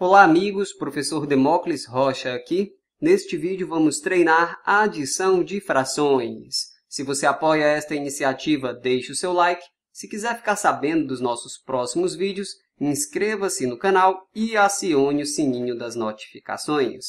Olá amigos, professor Demócles Rocha aqui. Neste vídeo vamos treinar a adição de frações. Se você apoia esta iniciativa, deixe o seu like. Se quiser ficar sabendo dos nossos próximos vídeos, inscreva-se no canal e acione o sininho das notificações.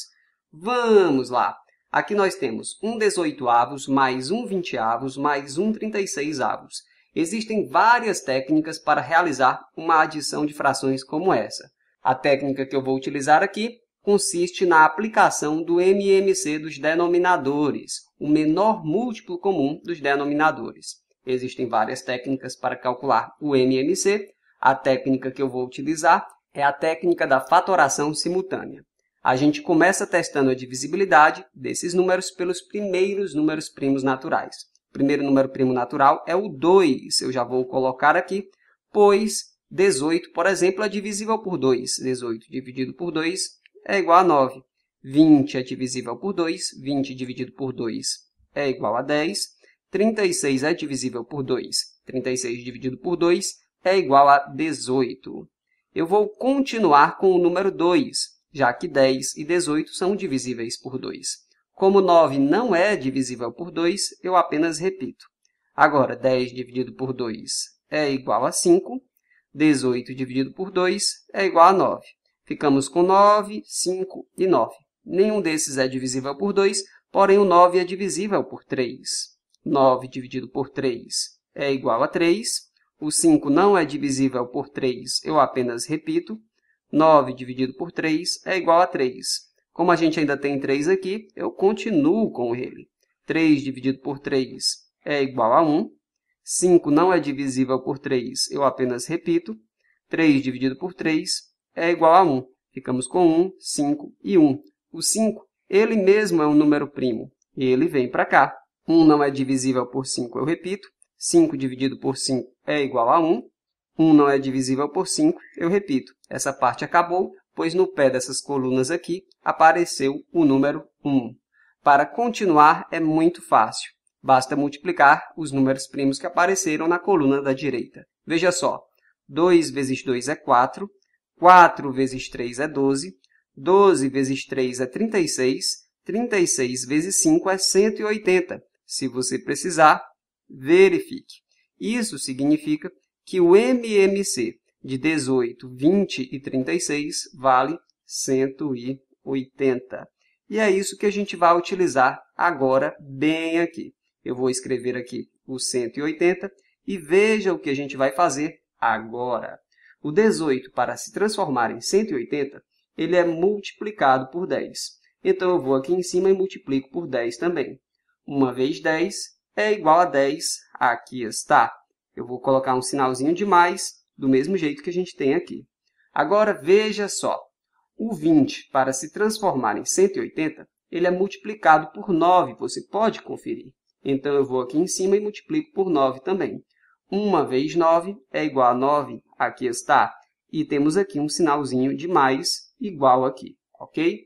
Vamos lá! Aqui nós temos 1 18 avos, mais 1 20 avos, mais 1 36 avos. Existem várias técnicas para realizar uma adição de frações como essa. A técnica que eu vou utilizar aqui consiste na aplicação do MMC dos denominadores, o menor múltiplo comum dos denominadores. Existem várias técnicas para calcular o MMC. A técnica que eu vou utilizar é a técnica da fatoração simultânea. A gente começa testando a divisibilidade desses números pelos primeiros números primos naturais. O primeiro número primo natural é o 2, eu já vou colocar aqui, pois 18, por exemplo, é divisível por 2. 18 dividido por 2 é igual a 9. 20 é divisível por 2. 20 dividido por 2 é igual a 10. 36 é divisível por 2. 36 dividido por 2 é igual a 18. Eu vou continuar com o número 2, já que 10 e 18 são divisíveis por 2. Como 9 não é divisível por 2, eu apenas repito. Agora, 10 dividido por 2 é igual a 5. 18 dividido por 2 é igual a 9. Ficamos com 9, 5 e 9. Nenhum desses é divisível por 2, porém o 9 é divisível por 3. 9 dividido por 3 é igual a 3. O 5 não é divisível por 3, eu apenas repito. 9 dividido por 3 é igual a 3. Como a gente ainda tem 3 aqui, eu continuo com ele. 3 dividido por 3 é igual a 1. 5 não é divisível por 3, eu apenas repito. 3 dividido por 3 é igual a 1. Ficamos com 1, 5 e 1. O 5, ele mesmo é um número primo. Ele vem para cá. 1 não é divisível por 5, eu repito. 5 dividido por 5 é igual a 1. 1 não é divisível por 5, eu repito. Essa parte acabou, pois no pé dessas colunas aqui apareceu o número 1. Para continuar, é muito fácil. Basta multiplicar os números primos que apareceram na coluna da direita. Veja só, 2 vezes 2 é 4, 4 vezes 3 é 12, 12 vezes 3 é 36, 36 vezes 5 é 180. Se você precisar, verifique. Isso significa que o MMC de 18, 20 e 36 vale 180. E é isso que a gente vai utilizar agora bem aqui eu vou escrever aqui o 180 e veja o que a gente vai fazer agora. O 18, para se transformar em 180, ele é multiplicado por 10. Então, eu vou aqui em cima e multiplico por 10 também. 1 vez 10 é igual a 10, aqui está. Eu vou colocar um sinalzinho de mais, do mesmo jeito que a gente tem aqui. Agora, veja só. O 20, para se transformar em 180, ele é multiplicado por 9, você pode conferir. Então, eu vou aqui em cima e multiplico por 9 também. 1 vezes 9 é igual a 9, aqui está. E temos aqui um sinalzinho de mais igual aqui, ok?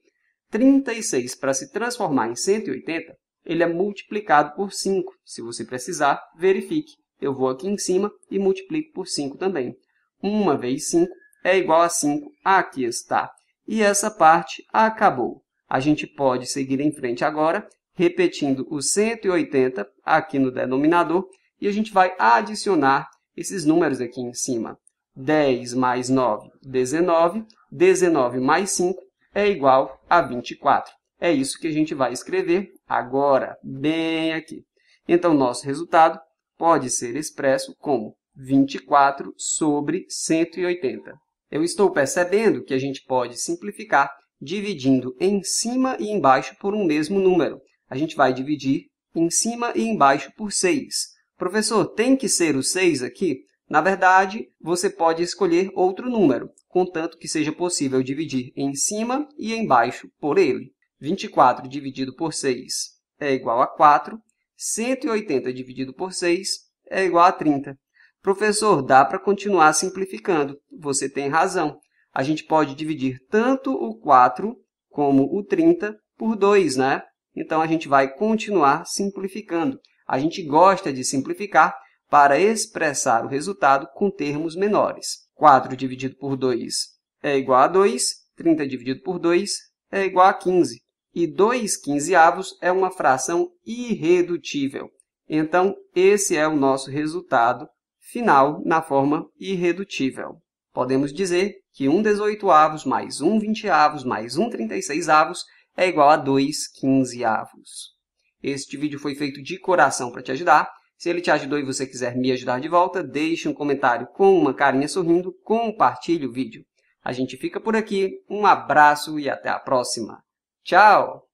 36, para se transformar em 180, ele é multiplicado por 5. Se você precisar, verifique. Eu vou aqui em cima e multiplico por 5 também. 1 vezes 5 é igual a 5, aqui está. E essa parte acabou. A gente pode seguir em frente agora repetindo os 180 aqui no denominador, e a gente vai adicionar esses números aqui em cima. 10 mais 9, 19. 19 mais 5 é igual a 24. É isso que a gente vai escrever agora, bem aqui. Então, nosso resultado pode ser expresso como 24 sobre 180. Eu estou percebendo que a gente pode simplificar dividindo em cima e embaixo por um mesmo número a gente vai dividir em cima e embaixo por 6. Professor, tem que ser o 6 aqui? Na verdade, você pode escolher outro número, contanto que seja possível dividir em cima e embaixo por ele. 24 dividido por 6 é igual a 4, 180 dividido por 6 é igual a 30. Professor, dá para continuar simplificando. Você tem razão. A gente pode dividir tanto o 4 como o 30 por 2, né? Então a gente vai continuar simplificando. A gente gosta de simplificar para expressar o resultado com termos menores. 4 dividido por 2 é igual a 2, 30 dividido por 2 é igual a 15. E 2 quinzeavos é uma fração irredutível. Então, esse é o nosso resultado final na forma irredutível. Podemos dizer que 1 18 avos mais 1 20 avos mais 1 trinta 36 avos é igual a 2 quinzeavos. Este vídeo foi feito de coração para te ajudar. Se ele te ajudou e você quiser me ajudar de volta, deixe um comentário com uma carinha sorrindo, compartilhe o vídeo. A gente fica por aqui, um abraço e até a próxima. Tchau!